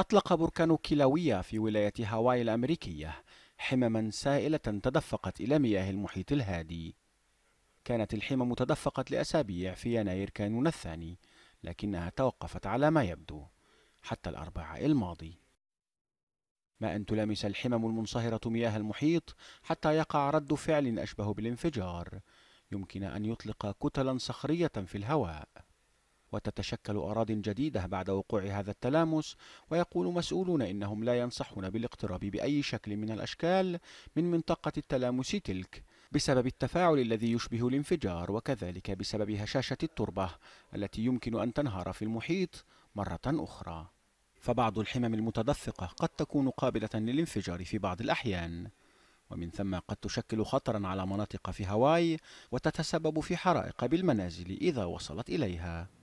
أطلق بركان كيلاوية في ولاية هاواي الأمريكية حمما سائلة تدفقت إلى مياه المحيط الهادي كانت الحمم تدفقت لأسابيع في يناير كانون الثاني لكنها توقفت على ما يبدو حتى الأربعاء الماضي ما أن تلامس الحمم المنصهرة مياه المحيط حتى يقع رد فعل أشبه بالانفجار يمكن أن يطلق كتلا صخرية في الهواء وتتشكل أراضٍ جديدة بعد وقوع هذا التلامس ويقول مسؤولون إنهم لا ينصحون بالاقتراب بأي شكل من الأشكال من منطقة التلامس تلك بسبب التفاعل الذي يشبه الانفجار وكذلك بسبب هشاشة التربة التي يمكن أن تنهار في المحيط مرة أخرى فبعض الحمم المتدفقة قد تكون قابلة للانفجار في بعض الأحيان ومن ثم قد تشكل خطرا على مناطق في هاواي وتتسبب في حرائق بالمنازل إذا وصلت إليها